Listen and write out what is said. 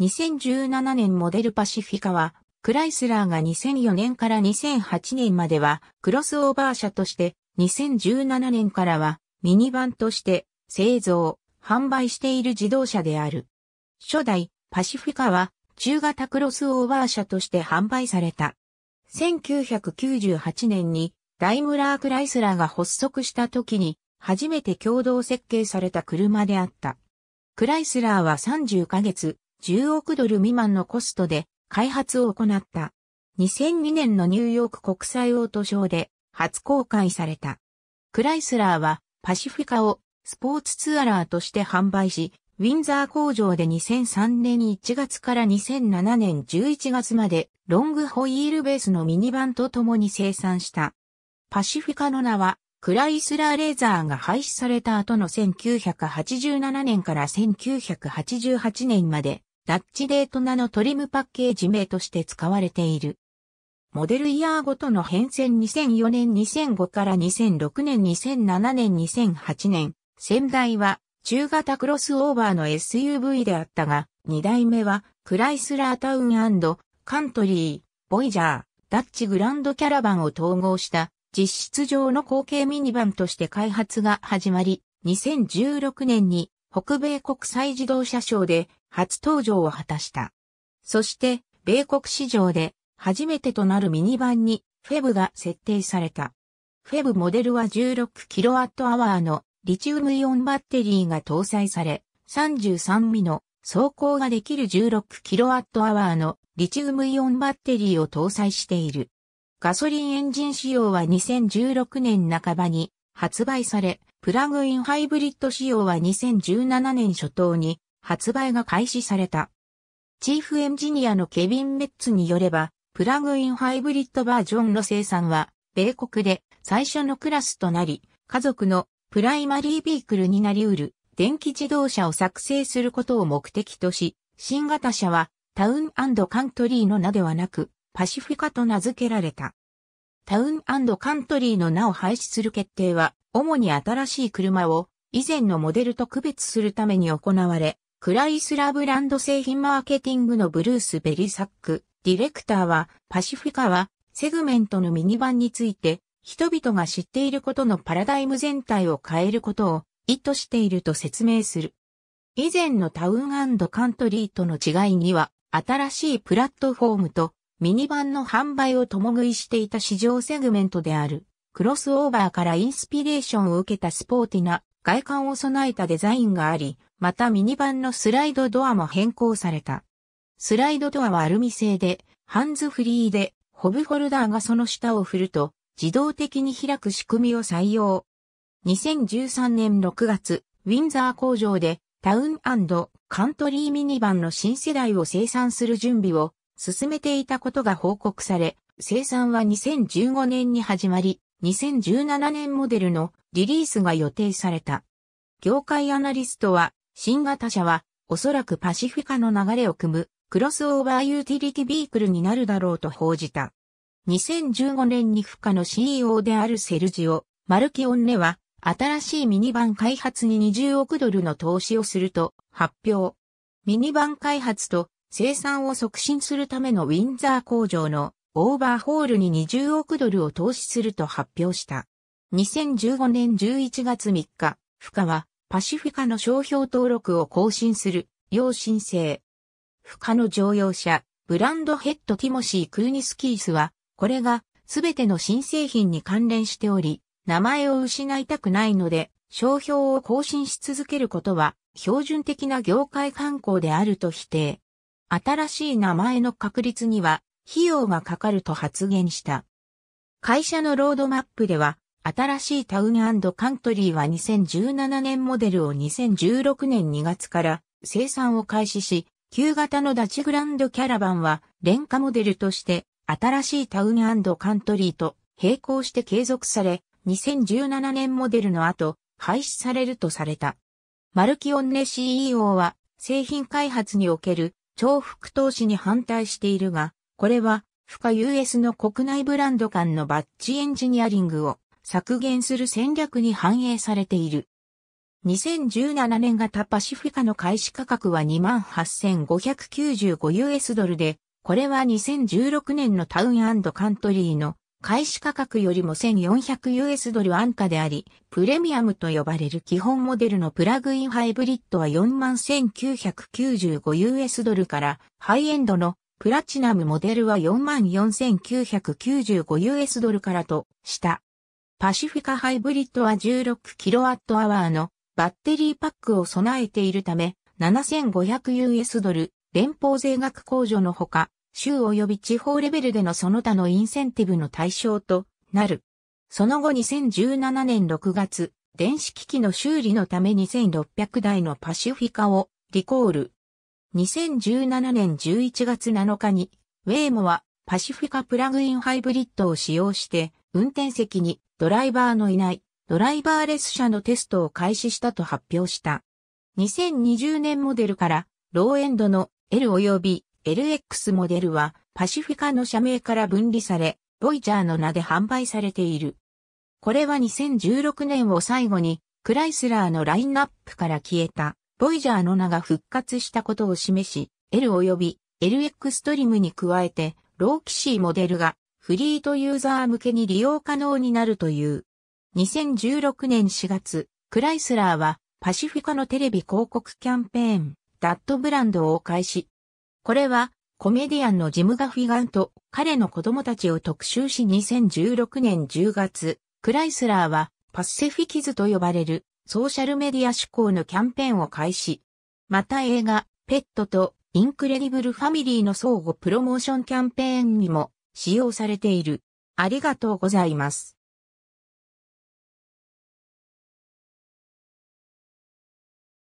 2017年モデルパシフィカは、クライスラーが2004年から2008年まではクロスオーバー車として、2017年からはミニバンとして製造、販売している自動車である。初代パシフィカは中型クロスオーバー車として販売された。1998年にダイムラー・クライスラーが発足した時に初めて共同設計された車であった。クライスラーは30ヶ月、10億ドル未満のコストで開発を行った。2002年のニューヨーク国際オートショーで初公開された。クライスラーはパシフィカをスポーツツアラーとして販売し、ウィンザー工場で2003年1月から2007年11月までロングホイールベースのミニバンと共に生産した。パシフィカの名はクライスラーレーザーが廃止された後の1987年から1988年までダッチデートナのトリムパッケージ名として使われている。モデルイヤーごとの変遷2004年2005から2006年2007年2008年、先代は中型クロスオーバーの SUV であったが、2代目はクライスラータウンカントリー、ボイジャー、ダッチグランドキャラバンを統合した実質上の後継ミニバンとして開発が始まり、2016年に北米国際自動車賞で初登場を果たした。そして、米国市場で初めてとなるミニバンにフェブが設定された。フェブモデルは 16kWh のリチウムイオンバッテリーが搭載され、33ミの走行ができる 16kWh のリチウムイオンバッテリーを搭載している。ガソリンエンジン仕様は2016年半ばに発売され、プラグインハイブリッド仕様は2017年初頭に発売が開始された。チーフエンジニアのケビン・メッツによれば、プラグインハイブリッドバージョンの生産は、米国で最初のクラスとなり、家族のプライマリービークルになり得る電気自動車を作成することを目的とし、新型車はタウンカントリーの名ではなく、パシフィカと名付けられた。タウンカントリーの名を廃止する決定は、主に新しい車を以前のモデルと区別するために行われ、クライスラブランド製品マーケティングのブルース・ベリサック、ディレクターは、パシフィカは、セグメントのミニバンについて、人々が知っていることのパラダイム全体を変えることを意図していると説明する。以前のタウンカントリーとの違いには、新しいプラットフォームとミニバンの販売を共食いしていた市場セグメントである、クロスオーバーからインスピレーションを受けたスポーティな外観を備えたデザインがあり、またミニバンのスライドドアも変更された。スライドドアはアルミ製で、ハンズフリーで、ホブホルダーがその下を振ると、自動的に開く仕組みを採用。2013年6月、ウィンザー工場で、タウンカントリーミニバンの新世代を生産する準備を進めていたことが報告され、生産は2015年に始まり、2017年モデルのリリースが予定された。業界アナリストは、新型車は、おそらくパシフィカの流れを組む、クロスオーバーユーティリティビークルになるだろうと報じた。2015年に不可の CEO であるセルジオ、マルキオンネは、新しいミニバン開発に20億ドルの投資をすると発表。ミニバン開発と生産を促進するためのウィンザー工場のオーバーホールに20億ドルを投資すると発表した。2015年11月3日、深はパシフィカの商標登録を更新する、要申請。可の乗用車、ブランドヘッドティモシー・クーニスキースは、これが全ての新製品に関連しており、名前を失いたくないので、商標を更新し続けることは、標準的な業界慣行であると否定。新しい名前の確立には、費用がかかると発言した。会社のロードマップでは、新しいタウンカントリーは2017年モデルを2016年2月から生産を開始し、旧型のダチグランドキャラバンは廉価モデルとして新しいタウンカントリーと並行して継続され、2017年モデルの後、廃止されるとされた。マルキオンネ CEO は製品開発における重複投資に反対しているが、これは、不可 US の国内ブランド間のバッジエンジニアリングを削減する戦略に反映されている。2017年型パシフィカの開始価格は 28,595US ドルで、これは2016年のタウンカントリーの開始価格よりも 1400US ドル安価であり、プレミアムと呼ばれる基本モデルのプラグインハイブリッドは 41,995US ドルから、ハイエンドのプラチナムモデルは 44,995US ドルからとした。パシフィカハイブリッドは 16kWh のバッテリーパックを備えているため、7500US ドル、連邦税額控除のほか、州及び地方レベルでのその他のインセンティブの対象となる。その後2017年6月、電子機器の修理のため2600台のパシフィカをリコール、2017年11月7日に、ウェイモはパシフィカプラグインハイブリッドを使用して、運転席にドライバーのいないドライバーレス車のテストを開始したと発表した。2020年モデルからローエンドの L 及び LX モデルはパシフィカの社名から分離され、ボイジャーの名で販売されている。これは2016年を最後にクライスラーのラインナップから消えた。ボイジャーの名が復活したことを示し、L 及び LX トリムに加えて、ローキシーモデルがフリートユーザー向けに利用可能になるという。2016年4月、クライスラーはパシフィカのテレビ広告キャンペーン、ダットブランドを開始。これはコメディアンのジム・ガフィガンと彼の子供たちを特集し2016年10月、クライスラーはパッセフィキズと呼ばれるソーシャルメディア志向のキャンペーンを開始。また映画、ペットとインクレディブルファミリーの相互プロモーションキャンペーンにも使用されている。ありがとうございます。